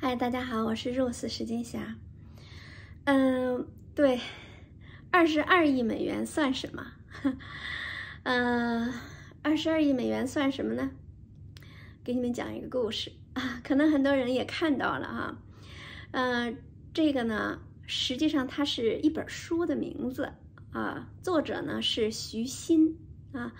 嗨，大家好，我是 Rose 石金霞。嗯，对，二十二亿美元算什么？嗯，二十二亿美元算什么呢？给你们讲一个故事啊，可能很多人也看到了哈。嗯，这个呢，实际上它是一本书的名字啊，作者呢是徐新啊，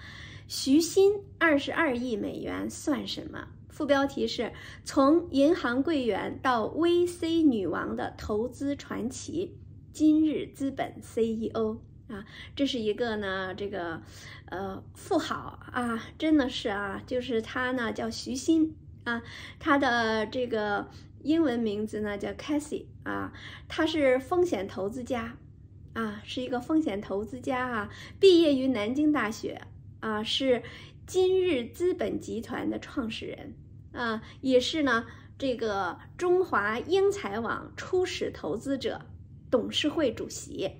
徐新二十二亿美元算什么？副标题是从银行柜员到 VC 女王的投资传奇，今日资本 CEO 啊，这是一个呢，这个呃富豪啊，真的是啊，就是他呢叫徐新啊，他的这个英文名字呢叫 c a s s i e 啊，他是风险投资家，啊，是一个风险投资家啊，毕业于南京大学啊，是今日资本集团的创始人。啊，也是呢，这个中华英才网初始投资者董事会主席，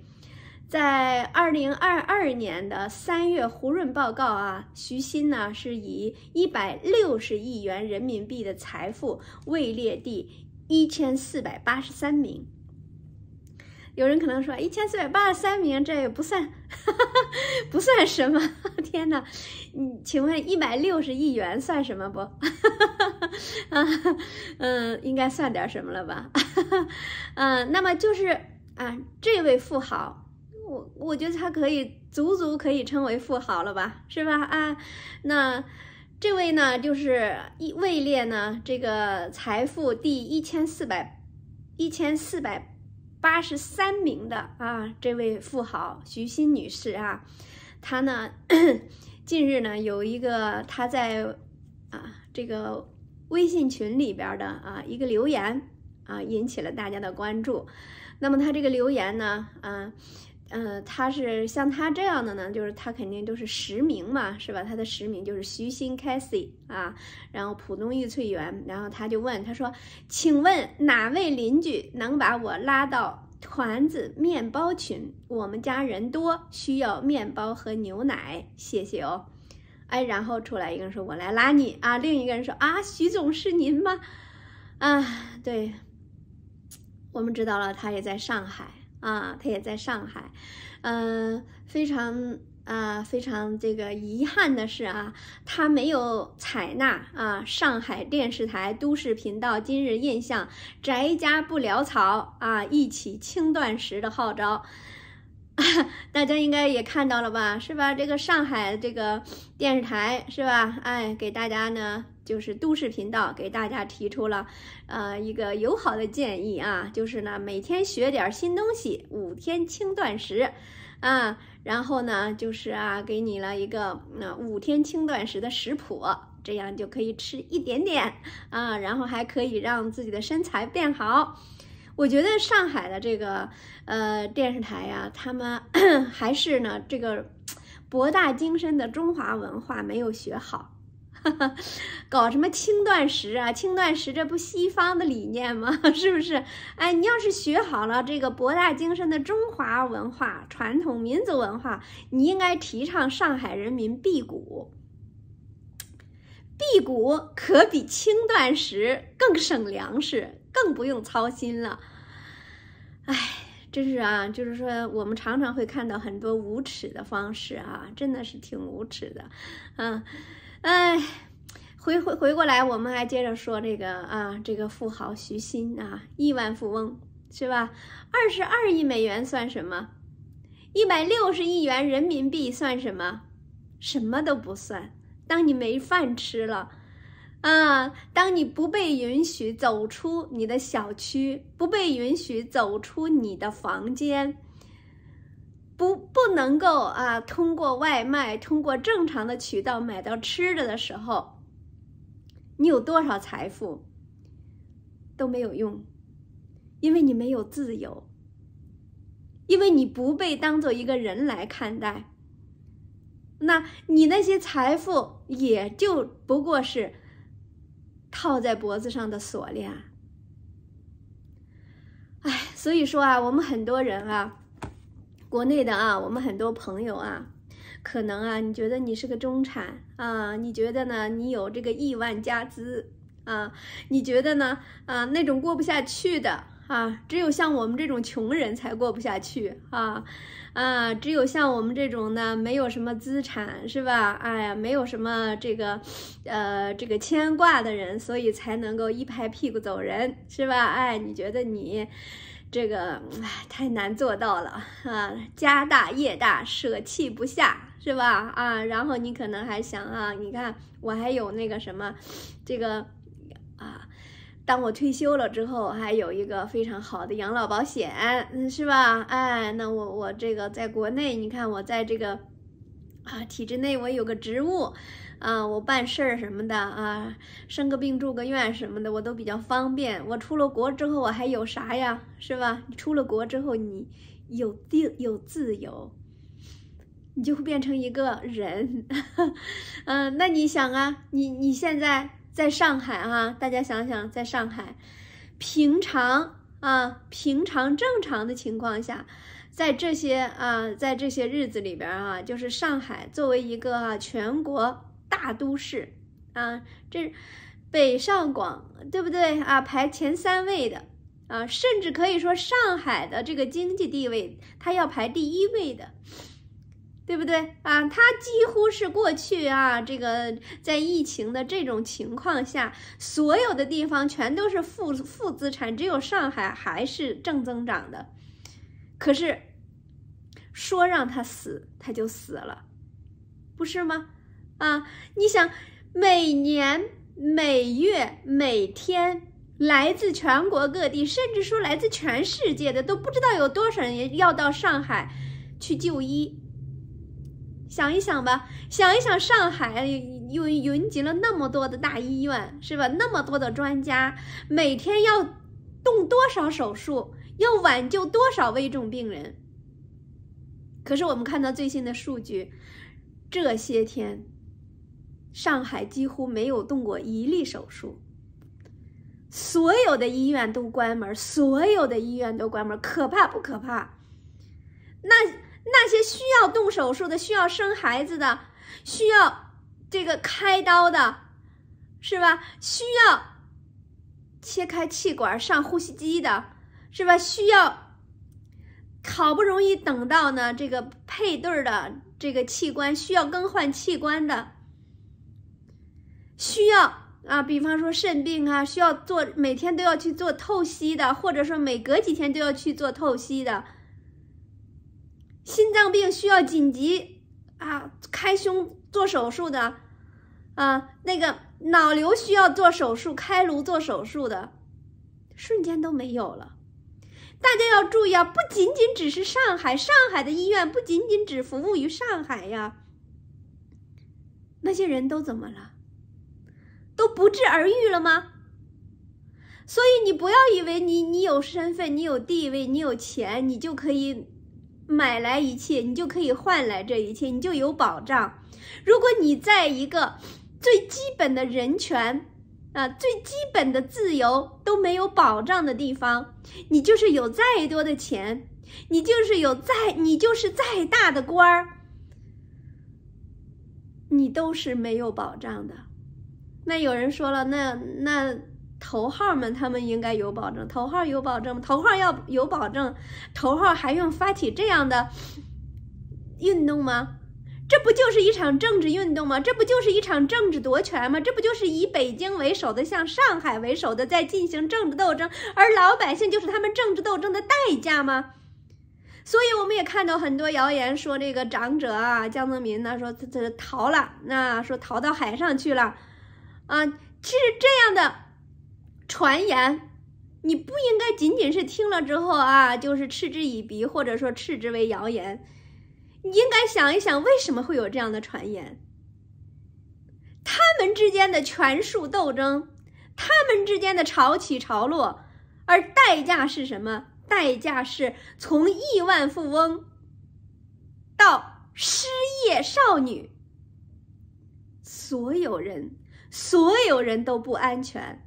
在二零二二年的三月胡润报告啊，徐新呢是以一百六十亿元人民币的财富位列第一千四百八十三名。有人可能说一千四百八十三名，这也不算，哈哈哈，不算什么。天哪，你请问一百六十亿元算什么不？哈哈哈，嗯，应该算点什么了吧？哈哈，嗯，那么就是啊，这位富豪，我我觉得他可以足足可以称为富豪了吧？是吧？啊，那这位呢，就是一位列呢这个财富第一千四百一千四百。八十三名的啊，这位富豪徐新女士啊，她呢，近日呢有一个她在啊这个微信群里边的啊一个留言啊，引起了大家的关注。那么她这个留言呢，啊。嗯，他是像他这样的呢，就是他肯定都是实名嘛，是吧？他的实名就是徐鑫 Cathy 啊，然后浦东玉翠园，然后他就问他说：“请问哪位邻居能把我拉到团子面包群？我们家人多，需要面包和牛奶，谢谢哦。”哎，然后出来一个人说：“我来拉你啊。”另一个人说：“啊，徐总是您吗？”啊，对，我们知道了，他也在上海。啊，他也在上海，嗯，非常啊，非常这个遗憾的是啊，他没有采纳啊上海电视台都市频道今日印象宅家不潦草啊一起轻断食的号召，大家应该也看到了吧，是吧？这个上海这个电视台是吧？哎，给大家呢。就是都市频道给大家提出了，呃，一个友好的建议啊，就是呢，每天学点新东西，五天轻断食，啊，然后呢，就是啊，给你了一个那五天轻断食的食谱，这样就可以吃一点点啊，然后还可以让自己的身材变好。我觉得上海的这个呃电视台呀，他们 还是呢这个博大精深的中华文化没有学好。搞什么轻断食啊？轻断食这不西方的理念吗？是不是？哎，你要是学好了这个博大精深的中华文化、传统民族文化，你应该提倡上海人民辟谷。辟谷可比轻断食更省粮食，更不用操心了。哎，真是啊，就是说我们常常会看到很多无耻的方式啊，真的是挺无耻的，嗯。哎，回回回过来，我们还接着说这个啊，这个富豪徐新啊，亿万富翁是吧？二十二亿美元算什么？一百六十亿元人民币算什么？什么都不算。当你没饭吃了，啊，当你不被允许走出你的小区，不被允许走出你的房间。不不能够啊！通过外卖，通过正常的渠道买到吃的的时候，你有多少财富，都没有用，因为你没有自由，因为你不被当做一个人来看待，那你那些财富也就不过是套在脖子上的锁链。哎，所以说啊，我们很多人啊。国内的啊，我们很多朋友啊，可能啊，你觉得你是个中产啊，你觉得呢？你有这个亿万家资啊？你觉得呢？啊，那种过不下去的。啊，只有像我们这种穷人才过不下去啊，啊，只有像我们这种呢，没有什么资产是吧？哎呀，没有什么这个，呃，这个牵挂的人，所以才能够一拍屁股走人是吧？哎，你觉得你，这个太难做到了啊？家大业大，舍弃不下是吧？啊，然后你可能还想啊，你看我还有那个什么，这个。当我退休了之后，还有一个非常好的养老保险，嗯，是吧？哎，那我我这个在国内，你看我在这个，啊体制内我有个职务，啊我办事儿什么的啊，生个病住个院什么的我都比较方便。我出了国之后，我还有啥呀？是吧？你出了国之后，你有定有自由，你就会变成一个人。嗯，那你想啊，你你现在。在上海哈，大家想想，在上海，平常啊，平常正常的情况下，在这些啊，在这些日子里边啊，就是上海作为一个啊全国大都市啊，这北上广对不对啊？排前三位的啊，甚至可以说上海的这个经济地位，它要排第一位的。对不对啊？它几乎是过去啊，这个在疫情的这种情况下，所有的地方全都是负负资产，只有上海还是正增长的。可是，说让它死，它就死了，不是吗？啊，你想，每年、每月、每天，来自全国各地，甚至说来自全世界的，都不知道有多少人要到上海去就医。想一想吧，想一想，上海又云集了那么多的大医院，是吧？那么多的专家，每天要动多少手术，要挽救多少危重病人。可是我们看到最新的数据，这些天，上海几乎没有动过一例手术，所有的医院都关门，所有的医院都关门，可怕不可怕？那。那些需要动手术的、需要生孩子的、需要这个开刀的，是吧？需要切开气管上呼吸机的，是吧？需要好不容易等到呢这个配对的这个器官，需要更换器官的，需要啊，比方说肾病啊，需要做每天都要去做透析的，或者说每隔几天都要去做透析的。心脏病需要紧急啊开胸做手术的，啊，那个脑瘤需要做手术开颅做手术的，瞬间都没有了。大家要注意啊，不仅仅只是上海，上海的医院不仅仅只服务于上海呀。那些人都怎么了？都不治而愈了吗？所以你不要以为你你有身份，你有地位，你有钱，你就可以。买来一切，你就可以换来这一切，你就有保障。如果你在一个最基本的人权啊、最基本的自由都没有保障的地方，你就是有再多的钱，你就是有再你就是再大的官儿，你都是没有保障的。那有人说了，那那。头号们，他们应该有保证。头号有保证头号要有保证，头号还用发起这样的运动吗？这不就是一场政治运动吗？这不就是一场政治夺权吗？这不就是以北京为首的，向上海为首的在进行政治斗争，而老百姓就是他们政治斗争的代价吗？所以，我们也看到很多谣言说，这个长者啊，江泽民，呢说他他逃了，那说逃到海上去了啊。其实这样的。传言，你不应该仅仅是听了之后啊，就是嗤之以鼻，或者说嗤之为谣言。你应该想一想，为什么会有这样的传言？他们之间的权术斗争，他们之间的潮起潮落，而代价是什么？代价是从亿万富翁到失业少女，所有人，所有人都不安全。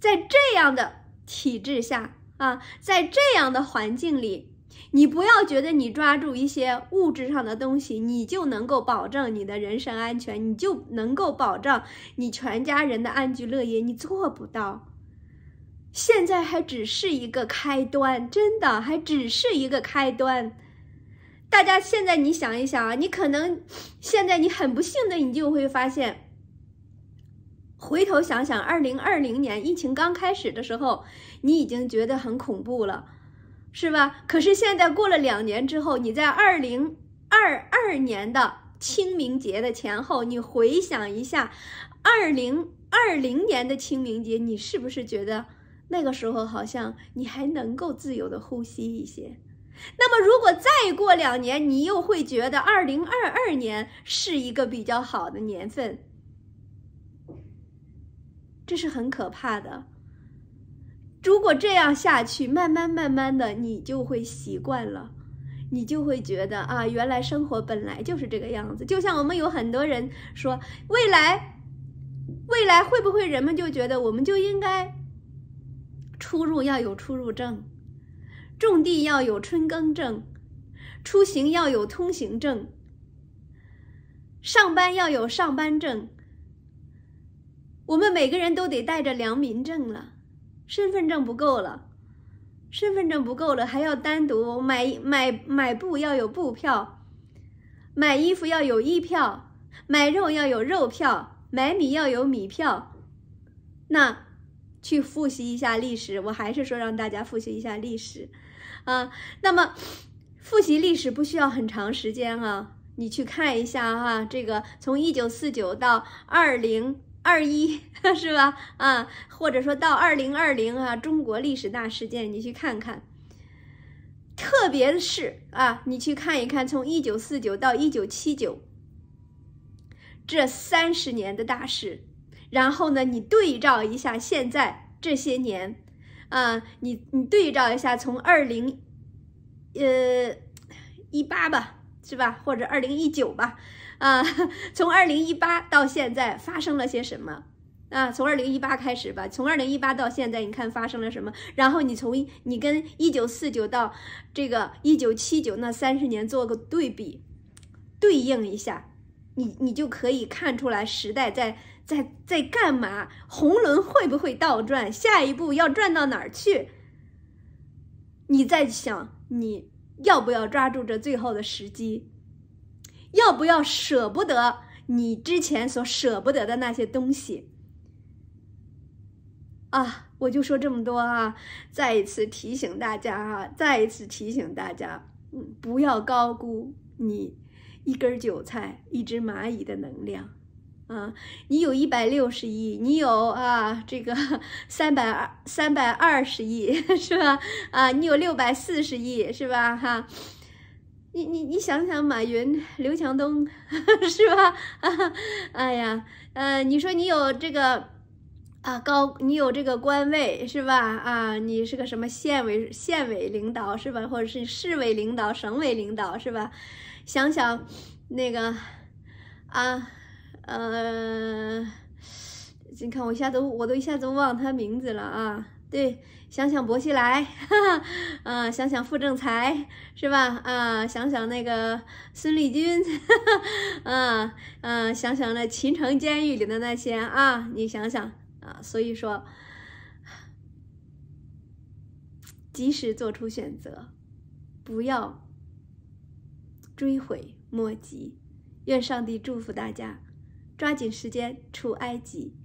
在这样的体制下啊，在这样的环境里，你不要觉得你抓住一些物质上的东西，你就能够保证你的人身安全，你就能够保证你全家人的安居乐业，你做不到。现在还只是一个开端，真的还只是一个开端。大家现在你想一想啊，你可能现在你很不幸的，你就会发现。回头想想，二零二零年疫情刚开始的时候，你已经觉得很恐怖了，是吧？可是现在过了两年之后，你在二零二二年的清明节的前后，你回想一下，二零二零年的清明节，你是不是觉得那个时候好像你还能够自由的呼吸一些？那么如果再过两年，你又会觉得二零二二年是一个比较好的年份？这是很可怕的。如果这样下去，慢慢慢慢的，你就会习惯了，你就会觉得啊，原来生活本来就是这个样子。就像我们有很多人说，未来，未来会不会人们就觉得我们就应该出入要有出入证，种地要有春耕证，出行要有通行证，上班要有上班证。我们每个人都得带着良民证了，身份证不够了，身份证不够了，还要单独买买买布要有布票，买衣服要有衣票，买肉要有肉票，买米要有米票。那去复习一下历史，我还是说让大家复习一下历史，啊，那么复习历史不需要很长时间啊，你去看一下哈，这个从一九四九到二零。二一 是吧，啊，或者说到二零二零啊，中国历史大事件，你去看看。特别是啊，你去看一看从一九四九到一九七九这三十年的大事，然后呢，你对照一下现在这些年，啊，你你对照一下从二零呃一八吧，是吧，或者二零一九吧。啊，从二零一八到现在发生了些什么？啊，从二零一八开始吧，从二零一八到现在，你看发生了什么？然后你从你跟一九四九到这个一九七九那三十年做个对比，对应一下，你你就可以看出来时代在在在干嘛，红轮会不会倒转？下一步要转到哪儿去？你在想你要不要抓住这最后的时机？要不要舍不得你之前所舍不得的那些东西？啊，我就说这么多啊！再一次提醒大家啊，再一次提醒大家，嗯，不要高估你一根儿韭菜、一只蚂蚁的能量啊！你有一百六十亿，你有啊这个 三百二三百二十亿是吧？啊，你有六百四十亿是吧？哈。你你你想想马云、刘强东，是吧？哎呀，呃，你说你有这个啊高，你有这个官位是吧？啊，你是个什么县委、县委领导是吧？或者是市委领导、省委领导是吧？想想那个啊，呃，你看我一下子我都一下子忘他名字了啊。对，想想薄熙来，哈哈，啊，想想傅政才，是吧？啊，想想那个孙立军，啊，嗯，想想那秦城监狱里的那些啊，你想想啊，所以说，及时做出选择，不要追悔莫及。愿上帝祝福大家，抓紧时间出埃及。